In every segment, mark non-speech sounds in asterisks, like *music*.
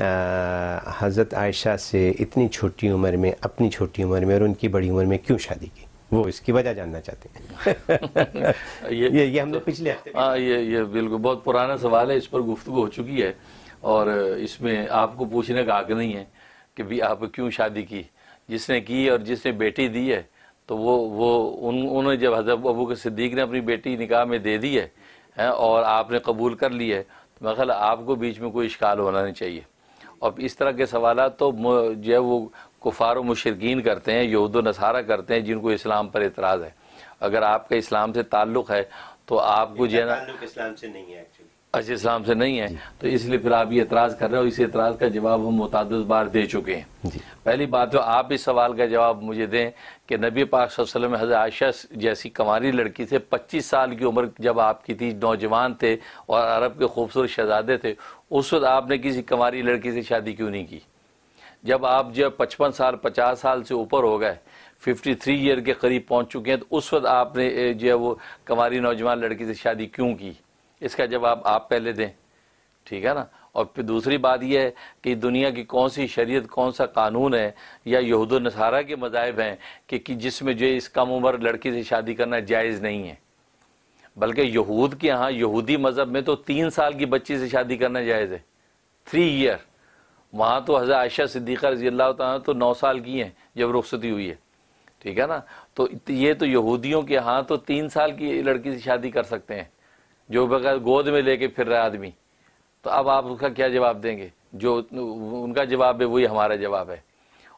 हज़रत आयशा से इतनी छोटी उम्र में अपनी छोटी उम्र में और उनकी बड़ी उम्र में क्यों शादी की वो इसकी वजह जानना चाहते हैं *laughs* ये, ये ये हम लोग पिछले हाँ ये ये बिल्कुल बहुत पुराना सवाल है इस पर गुफ्तु हो चुकी है और इसमें आपको पूछने का हक नहीं है कि भी आप क्यों शादी की जिसने की और जिसने बेटी दी है तो वो वो उन उन्होंने जब हजरत अबू के सिद्दीक ने अपनी बेटी निकाह में दे दी है, है और आपने कबूल कर लिया है तो मैं ख्याल आपको बीच में कोई इश्काल होना नहीं चाहिए और इस तरह के सवाल तो जो है वो कुफार मशरकिन करते हैं यहूद नसारा करते हैं जिनको इस्लाम पर एतराज़ है अगर आपका इस्लाम से ताल्लुक़ है तो आपको जो है ना इस्लाम से नहीं है एक्चुअली अच्छा, इस्लाम से नहीं है तो इसलिए फिर आप ये एतराज़ कर रहे हो इस एतराज़ का जवाब हम मुतद बार दे चुके हैं पहली बात तो आप इस सवाल का जवाब मुझे दें कि नबी पाक वसल्लम आयशा जैसी कमारी लड़की से 25 साल की उम्र जब आपकी थी नौजवान थे और अरब के खूबसूरत शहजादे थे उस वक्त आपने किसी कमारी लड़की से शादी क्यों नहीं की जब आप जो पचपन साल पचास साल से ऊपर हो गए फिफ्टी थ्री ईयर के करीब पहुँच चुके हैं तो उस वक्त आपने जो है वो कमारी नौजवान लड़की से शादी क्यों की इसका जवाब आप पहले दें ठीक है ना और फिर दूसरी बात यह है कि दुनिया की कौन सी शरीयत कौन सा कानून है या यहूद नसारा के मजाब हैं कि, कि जिसमें जो इस कम उम्र लड़की से शादी करना जायज़ नहीं है बल्कि यहूद के यहाँ यहूदी मज़हब में तो तीन साल की बच्ची से शादी करना जायज़ है थ्री ईयर वहाँ तो हज़र आयशा सिद्दीक़ा रजी अल्लाह तो नौ साल की हैं जब रुखसती हुई है ठीक है ना तो ये तो यहूदियों के यहाँ तो तीन साल की लड़की से शादी कर सकते हैं जो बगैर गोद में लेके फिर रहा आदमी तो अब आप उसका क्या जवाब देंगे जो उनका जवाब है वही हमारा जवाब है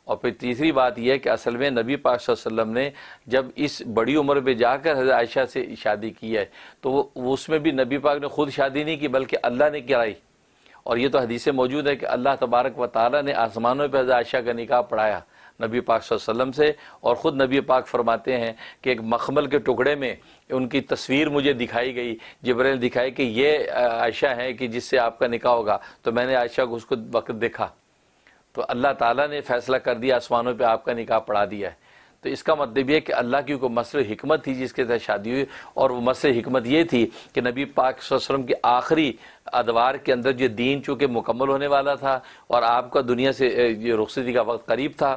और फिर तीसरी बात यह है कि असल में नबी पाक वसल्लम ने जब इस बड़ी उम्र में जाकर हजरत आयशा से शादी की है तो वो उसमें भी नबी पाक ने खुद शादी नहीं की बल्कि अल्लाह ने कराई और ये तो हदीसें मौजूद है कि अल्लाह तबारक व ताली ने आसमानों पर हजरत आयशा का निकाह पढ़ाया नबी पाक वसल्लम से और ख़ुद नबी पाक फरमाते हैं कि एक मखमल के टुकड़े में उनकी तस्वीर मुझे दिखाई गई जबरेल दिखाई कि ये आयशा है कि जिससे आपका निकाह होगा तो मैंने आयशा को उसको वक्त देखा तो अल्लाह ताला ने फैसला कर दिया आसमानों पर आपका निकाह पढ़ा दिया है तो इसका मतलब यह कि अल्लाह की कोई मसल हमत थी जिसके तहत शादी हुई और वो मसल हमत ये थी कि नबी पाक वसलम के आखिरी अदवार के अंदर जो दीन चूँकि मुकम्मल होने वाला था और आपका दुनिया से रुखसती का वक्त करीब था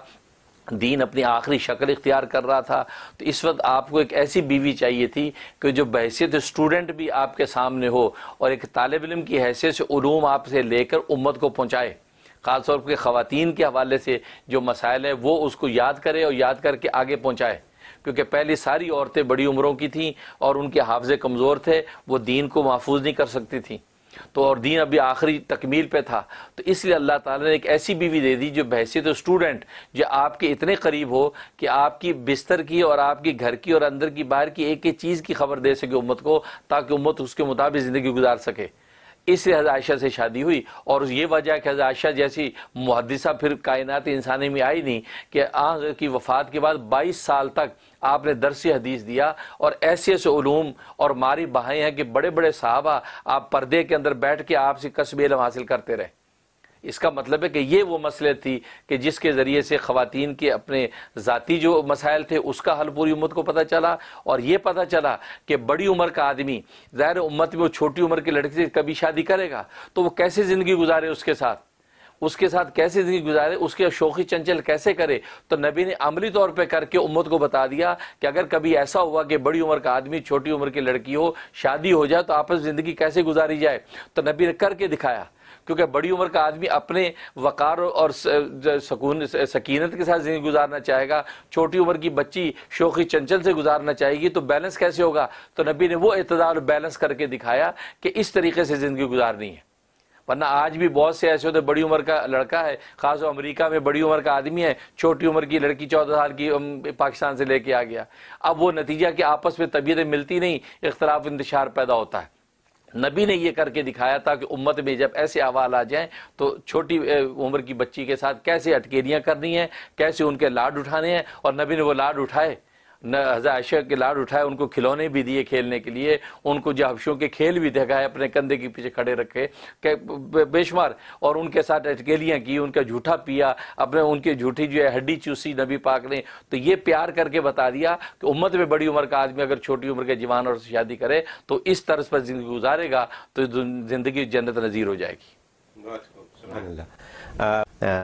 दीन अपनी आखिरी शक्ल इख्तियार कर रहा था तो इस वक्त आपको एक ऐसी बीवी चाहिए थी कि जो बहसीत स्टूडेंट भी आपके सामने हो और एक तालब इम की हैसियत से ूम आपसे लेकर उम्मत को पहुँचाए ख़ासतौर पर ख़वान के हवाले से जो मसाइल हैं वो उसको याद करे और याद करके आगे पहुँचाए क्योंकि पहले सारी औरतें बड़ी उम्रों की थीं और उनके हाफजे कमज़ोर थे वो दीन को महफूज नहीं कर सकती थीं तो और दीन अभी आखिरी तकमील पे था तो इसलिए अल्लाह ताला ने एक ऐसी बीवी दे दी जो बहसीत तो स्टूडेंट जो आपके इतने करीब हो कि आपकी बिस्तर की और आपकी घर की और अंदर की बाहर की एक एक चीज़ की खबर दे सके उम्मत को ताकि उम्मत उसके मुताबिक ज़िंदगी गुजार सके इससे हजर आयशा से शादी हुई और ये वजह कि हजर आयशा जैसी मुहदसा फिर कायनात इंसानी में आई नहीं कि आग की वफ़ात के बाद बाईस साल तक आपने दरस हदीस दिया और ऐसे ऐसे ओलूम और मारी बहाएँ हैं कि बड़े बड़े साहबा आप पर्दे के अंदर बैठ के आपसे कस्बे इलम हासिल करते रहे इसका मतलब है कि ये वो मसले थी कि जिसके ज़रिए से ख़वान के अपने ज़ाती जो मसाइल थे उसका हल पूरी उम्मत को पता चला और ये पता चला कि बड़ी उम्र का आदमी ज़ाहिर उम्मत में वो छोटी उम्र की लड़की से कभी शादी करेगा तो वो कैसे ज़िंदगी गुजारे उसके साथ उसके साथ कैसे ज़िंदगी गुजारे उसके शोखी चंचल कैसे करे तो नबी ने अमली तौर पर करके उम्मत को बता दिया कि अगर कभी ऐसा हुआ कि बड़ी उम्र का आदमी छोटी उम्र की लड़की हो शादी हो जाए तो आपस ज़िंदगी कैसे गुजारी जाए तो नबी ने करके दिखाया क्योंकि बड़ी उम्र का आदमी अपने वक़ार और सकून सकीनत के साथ ज़िंदगी गुजारना चाहेगा छोटी उम्र की बच्ची शोखी चंचल से गुजारना चाहेगी तो बैलेंस कैसे होगा तो नबी ने वो इतदार बैलेंस करके दिखाया कि इस तरीके से ज़िंदगी गुजारनी है वरना आज भी बहुत से ऐसे होते बड़ी उम्र का लड़का है खास अमेरिका में बड़ी उम्र का आदमी है छोटी उम्र की लड़की चौदह साल की पाकिस्तान से लेके आ गया अब वो नतीजा कि आपस में तबीयतें मिलती नहीं इख्तलाफ इंतशार पैदा होता है नबी ने यह करके दिखाया था कि उम्मत में जब ऐसे आवाज आ जाएं तो छोटी उम्र की बच्ची के साथ कैसे अटकेरियां करनी है कैसे उनके लाड उठाने हैं और नबी ने वो लाड उठाए हजार आयशा के लाड उठाए उनको खिलौने भी दिए खेलने के लिए उनको जहाबशों के खेल भी दिखाए अपने कंधे के पीछे खड़े रखे बेशुमार और उनके साथ अटकेलियाँ की उनका झूठा पिया अपने उनकी झूठी जो है हड्डी चूसी नबी पाक ने तो ये प्यार करके बता दिया कि उम्मत में बड़ी उम्र का आदमी अगर छोटी उम्र के जवान और शादी करे तो इस तरह पर ज़िंदगी गुजारेगा तो ज़िंदगी जन्नत नज़ीर हो जाएगी